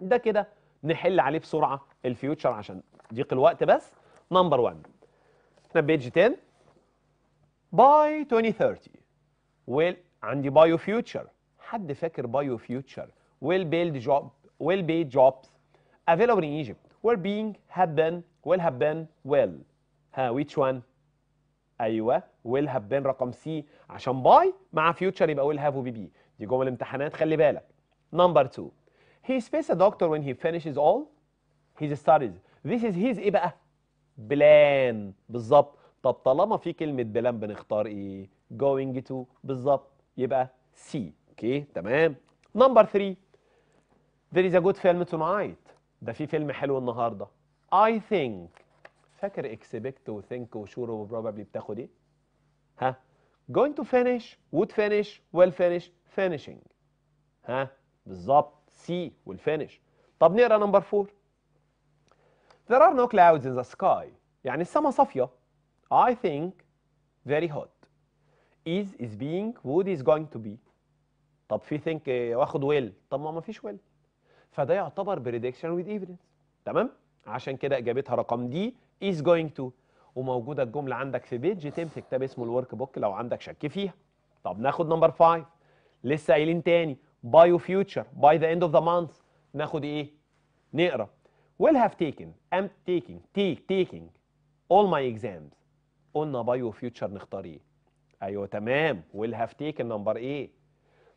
ده كده نحل عليه بسرعه الفيوتشر عشان ضيق الوقت بس نمبر 1 احنا بيج 10 باي 2030 ويل عندي بايو فيوتشر حد فاكر بايو فيوتشر ويل بيلد جوب ويل بي جوبز افيلابل ان ايجيبت ويل بينج هاب بن ويل هاب بن ويل ها ويتش وان ايوه ويل هاب بن رقم سي عشان باي مع فيوتشر يبقى ويل هاف وبي بي دي جمل امتحانات خلي بالك نمبر 2 He face a doctor when he finishes all his studies. This is his ايه بقى؟ بلان بالظبط طب طالما في كلمة بلان بنختار ايه؟ going to بالظبط يبقى سي اوكي تمام نمبر 3 there is a good film tonight ده في فيلم حلو النهارده I think فاكر expect و think و sure و probably بتاخد ايه؟ ها going to finish would finish will finish finishing ها بالظبط سي والفينش طب نقرا نمبر 4 There are no clouds in the sky يعني السما صافية I think very hot is is being would is going to be طب في think آه، واخد will طب ما ما فيش will فده يعتبر prediction with evidence تمام عشان كده اجابتها رقم دي is going to وموجودة الجملة عندك في بيج يتم في كتاب اسمه الورك بوك لو عندك شك فيها طب ناخد نمبر 5 لسه قايلين تاني بايو فيوتشر باي ذا اند اوف ذا مانث ناخد ايه نقرا ويل هاف تيكن ام taking تيك taking اول ماي اكزامز قلنا بايو فيوتشر نختار ايه ايوه تمام ويل هاف تيكن نمبر ايه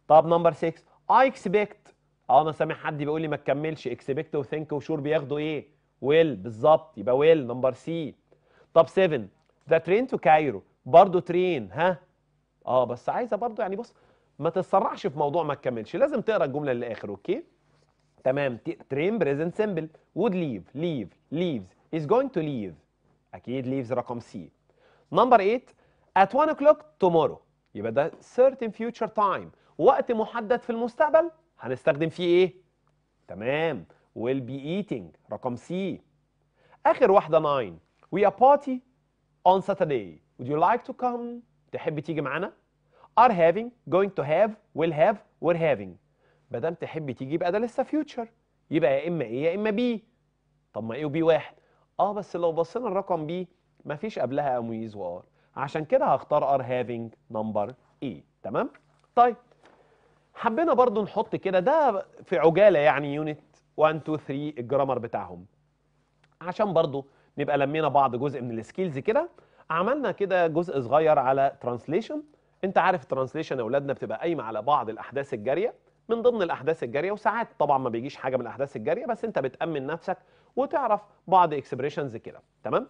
طب نمبر 6 اي اكسبكت اه انا سامع حد بيقول لي ما تكملش اكسبكت وثينك وشور بياخدوا ايه ويل بالظبط يبقى ويل نمبر سي طب 7 ذا ترين تو كايرو برضه ترين ها اه بس عايزه برضه يعني بص ما تتسرعش في موضوع ما تكملش لازم تقرا الجمله للاخر اوكي تمام ترين بريزنت سيمبل وود ليف ليف ليفز از جوينج تو ليف اكيد ليفز رقم سي نمبر 8 ات 1 o'clock tomorrow يبقى ده certain future time وقت محدد في المستقبل هنستخدم فيه ايه تمام will be eating رقم سي اخر واحده 9 we are party on Saturday would you like to come تحب تيجي معانا are having going to have will have were having ما دام تحب تيجي يبقى ده لسه future يبقى يا اما ايه يا اما بي طب ما ايه وبي واحد اه بس لو بصينا الرقم بي مفيش قبلها امويز وار e عشان كده هختار are having number اي e. تمام طيب حبينا برضو نحط كده ده في عجاله يعني يونت 1 2 3 الجرامر بتاعهم عشان برضو نبقى لمينا بعض جزء من السكيلز كده عملنا كده جزء صغير على ترانسليشن انت عارف ترانسليشن يا اولادنا بتبقى قايمه على بعض الاحداث الجاريه من ضمن الاحداث الجاريه وساعات طبعا ما بيجيش حاجه من الاحداث الجاريه بس انت بتامن نفسك وتعرف بعض اكسبريشنز كده تمام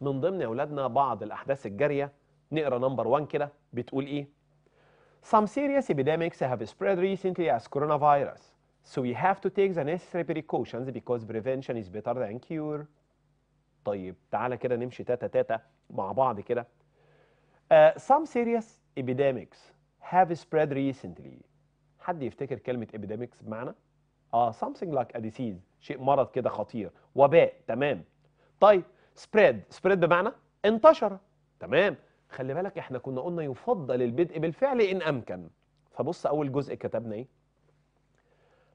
من ضمن يا اولادنا بعض الاحداث الجاريه نقرا نمبر 1 كده بتقول ايه Some serious epidemics have spread recently as coronavirus so we have to take the necessary precautions because prevention is better than cure طيب تعالى كده نمشي تاتا تاتا مع بعض كده uh, some serious epidemics have spread recently حد يفتكر كلمة epidemics بمعنى؟ اه something like a disease شيء مرض كده خطير وباء تمام طيب spread spread بمعنى انتشر تمام خلي بالك احنا كنا قلنا يفضل البدء بالفعل ان امكن فبص اول جزء كتبنا ايه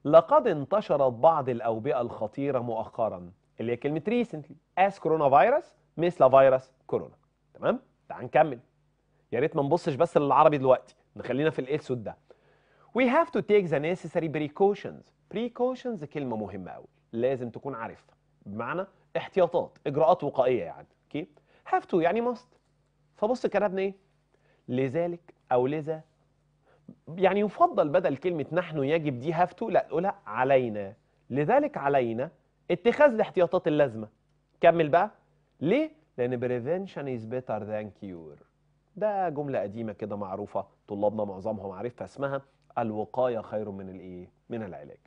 لقد انتشرت بعض الاوبئه الخطيره مؤخرا اللي هي كلمه recently as coronavirus مثل فيروس كورونا تمام تعال نكمل يا ريت ما نبصش بس للعربي دلوقتي نخلينا في الاسود ده we have to take the necessary precautions precautions كلمه مهمه قوي لازم تكون عارفها بمعنى احتياطات اجراءات وقائيه يعني اوكي have to يعني must فبص كتبنا ايه لذلك او لذا يعني يفضل بدل كلمه نحن يجب دي have to لا قولها علينا لذلك علينا اتخاذ الاحتياطات اللازمه كمل بقى ليه لان prevention is better than cure ده جملة قديمة كده معروفة طلابنا معظمهم عارفها اسمها الوقاية خير من الايه من العلاج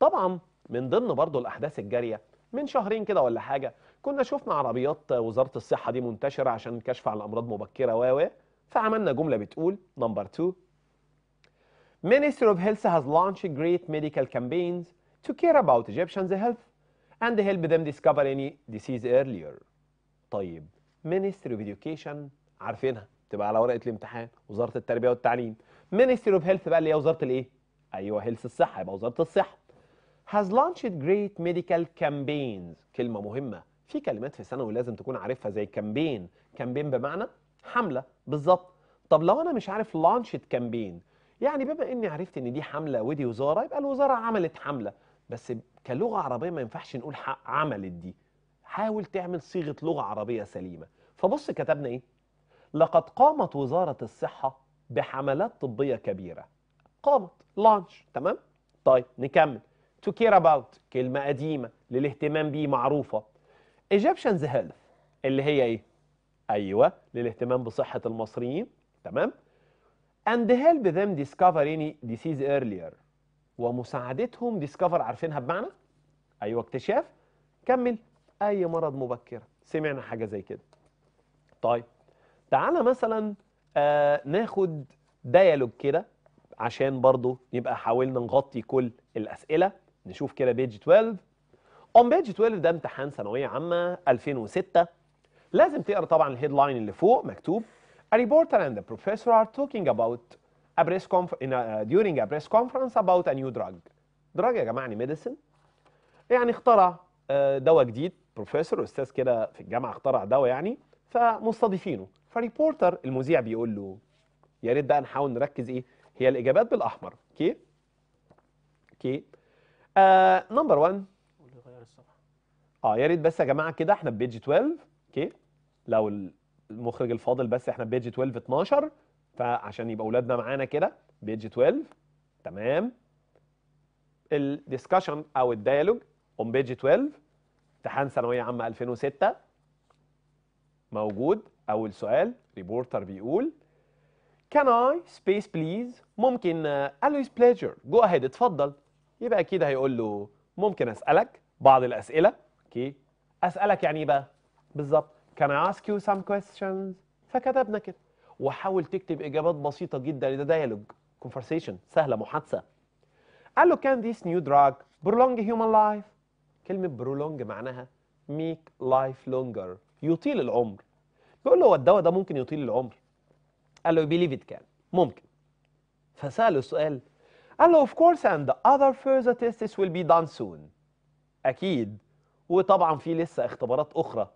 طبعا من ضمن برضو الأحداث الجارية من شهرين كده ولا حاجة كنا شفنا عربيات وزارة الصحة دي منتشرة عشان كشف عن الأمراض مبكرة و فعملنا جملة بتقول نمبر 2 Ministry of Health has launched great medical campaigns to care about Egyptians' health and help them discover any disease earlier. طيب Ministry of Education عارفينها تبقى على ورقه الامتحان وزاره التربيه والتعليم مينستري اوف هيلث بقى اللي هي وزاره الايه ايوه هيلث الصحه يبقى وزاره الصحه has launched great medical campaigns كلمه مهمه في كلمات في ثانوي لازم تكون عارفها زي كامبين كامبين بمعنى حمله بالظبط طب لو انا مش عارف launched كامبين يعني بما اني عرفت ان دي حمله ودي وزاره يبقى الوزاره عملت حمله بس كلغه عربيه ما ينفعش نقول عملت دي حاول تعمل صيغه لغه عربيه سليمه فبص كتبنا ايه لقد قامت وزارة الصحة بحملات طبية كبيرة قامت لانش تمام طيب نكمل to care about كلمة قديمة للاهتمام بيه معروفة Egyptians health اللي هي ايه ايوه للاهتمام بصحة المصريين تمام and help them discover any disease earlier ومساعدتهم discover عارفينها بمعنى ايوه اكتشاف كمل اي مرض مبكر سمعنا حاجة زي كده طيب تعالى مثلا آه ناخد ديالوج كده عشان برضو يبقى حاولنا نغطي كل الأسئلة نشوف كده بيج 12 اون بيج 12 ده امتحان ثانوية عامة 2006 لازم تقرا طبعا الهيدلاين اللي فوق مكتوب A reporter and the professor are talking about a press conference uh, آه، during a press conference about a new drug. drug يا جماعة يعني ميديسن يعني اخترع آه، دواء جديد بروفيسور استاذ كده في الجامعة اخترع دواء يعني فمستضيفينه فريبورتر المذيع بيقول له يا ريت بقى نحاول نركز ايه هي الاجابات بالاحمر اوكي اوكي نمبر آه، 1 اه يا ريت بس يا جماعه كده احنا بيج 12 اوكي لو المخرج الفاضل بس احنا بيج 12 12 فعشان يبقى اولادنا معانا كده بيج 12 تمام الديسكشن او الديالوج اون بيج 12 امتحان ثانويه عامه 2006 موجود أول سؤال ريبورتر بيقول Can I space please ممكن uh, Alice pleasure جو أهيد اتفضل يبقى أكيد هيقول له ممكن أسألك بعض الأسئلة أوكي okay. أسألك يعني إيه بقى بالظبط Can I ask you some questions فكتبنا كده وحاول تكتب إجابات بسيطة جدا ده ديالوج conversation سهلة محادثة قال له can this new drug prolong human life كلمة prolong معناها make life longer يطيل العمر بيقول له هو الدواء ده ممكن يطيل العمر قال له بيليف ات كان ممكن فساله السؤال قال له اوف كورس اند اذر فيرذر تيستس ويل بي دان سون اكيد وطبعا في لسه اختبارات اخرى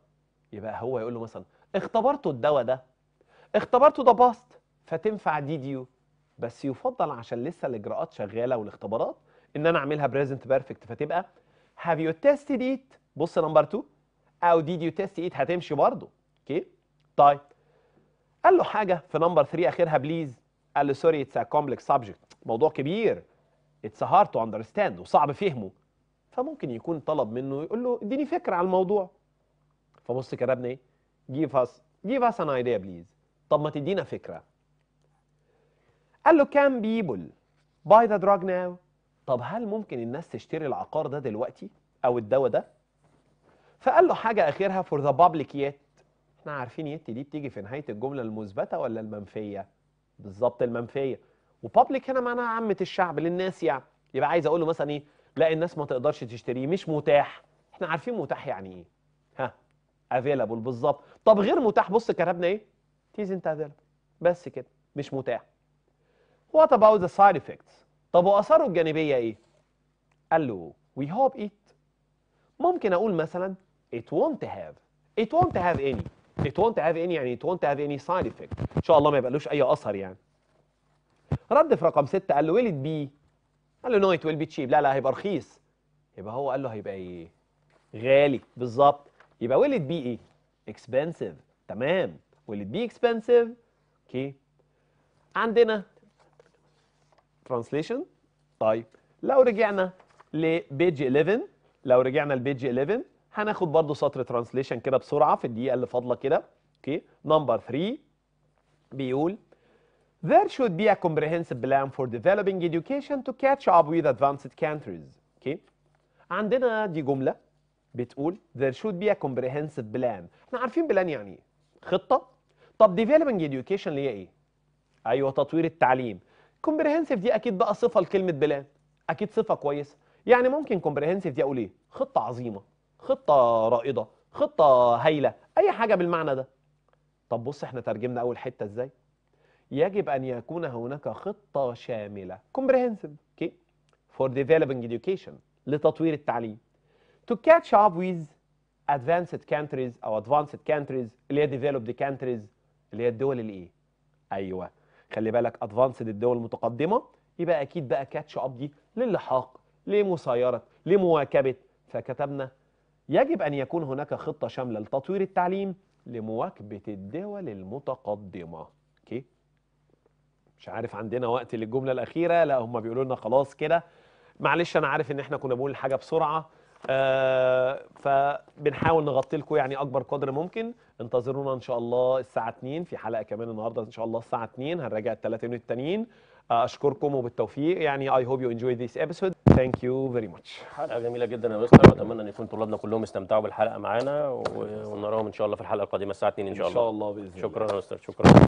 يبقى هو يقول له مثلا اختبرتوا الدواء ده اختبرته ده باست فتنفع دي ديو بس يفضل عشان لسه الاجراءات شغاله والاختبارات ان انا اعملها بريزنت بيرفكت فتبقى هاف يو تيستد ايت بص نمبر 2 او ديد يو تيست ايت هتمشي برضه اوكي okay. طيب قال له حاجة في نمبر 3 آخرها بليز قال له سوري اتس ا كومبلكس سبجكت موضوع كبير اتس هارد تو اندرستاند وصعب فهمه فممكن يكون طلب منه يقول له اديني فكرة على الموضوع فبص كتبنا ايه جيف اس جيف اس ان ايديا بليز طب ما تدينا فكرة قال له كام بيبل باي ذا دراج ناو طب هل ممكن الناس تشتري العقار ده دلوقتي او الدواء ده فقال له حاجة اخرها فور ذا بابليك يت احنا عارفين يت دي بتيجي في نهايه الجمله المثبته ولا المنفيه بالظبط المنفيه وبابليك هنا معناها عامه الشعب للناس يعني يبقى عايز اقول له مثلا ايه لا الناس ما تقدرش تشتريه مش متاح احنا عارفين متاح يعني ايه ها افيلابل بالظبط طب غير متاح بص كتبنا ايه تيز انت بس كده مش متاح وات اباوت ذا سايد افكتس طب واثاره الجانبيه ايه قال له وي هوب ات ممكن اقول مثلا it won't have it won't have any it won't have any يعني it won't have any side effect ان شاء الله ما يبقالوش اي اثر يعني رد في رقم 6 قال له will it be قال له no it will be cheap لا لا هيبقى رخيص يبقى هو قال له هيبقى ايه غالي بالظبط يبقى will it be ايه expensive تمام will it be expensive اوكي okay. عندنا translation طيب لو رجعنا لبيج 11 لو رجعنا لبيج 11 هناخد برضو سطر ترانسليشن كده بسرعه في الدقيقه اللي فاضله كده اوكي نمبر 3 بيقول There should be a comprehensive plan for developing education to catch up with advanced countries. اوكي عندنا دي جملة بتقول there should be a comprehensive plan. احنا عارفين بلان يعني ايه؟ خطة. طب developing education اللي هي ايه؟ ايوه تطوير التعليم. comprehensive دي اكيد بقى صفة لكلمة بلان. اكيد صفة كويسة. يعني ممكن comprehensive دي اقول ايه؟ خطة عظيمة. خطة رائدة خطة هايلة أي حاجة بالمعنى ده طب بص احنا ترجمنا أول حتة إزاي يجب أن يكون هناك خطة شاملة comprehensive okay for developing education لتطوير التعليم to catch up with advanced countries أو advanced countries اللي هي developed countries اللي هي الدول الإيه أيوه خلي بالك advanced الدول المتقدمة يبقى أكيد بقى catch up دي للحاق لمسايرة لمواكبة فكتبنا يجب أن يكون هناك خطة شاملة لتطوير التعليم لمواكبة الدول المتقدمة اوكي مش عارف عندنا وقت للجملة الأخيرة لا هم بيقولوا لنا خلاص كده معلش أنا عارف إن إحنا كنا بنقول الحاجة بسرعة آه فبنحاول نغطي لكم يعني اكبر قدر ممكن انتظرونا ان شاء الله الساعه 2 في حلقه كمان النهارده ان شاء الله الساعه 2 هنراجع التلاتين يونت التانيين اشكركم وبالتوفيق يعني اي هوب يو انجوي ذيس ابيسود ثانك يو فيري ماتش حلقه جميله جدا يا مستر واتمنى ان يكون طلابنا كلهم استمتعوا بالحلقه معانا ونراهم ان شاء الله في الحلقه القادمه الساعه 2 ان شاء الله ان شاء الله باذن الله شكرا يا مستر شكرا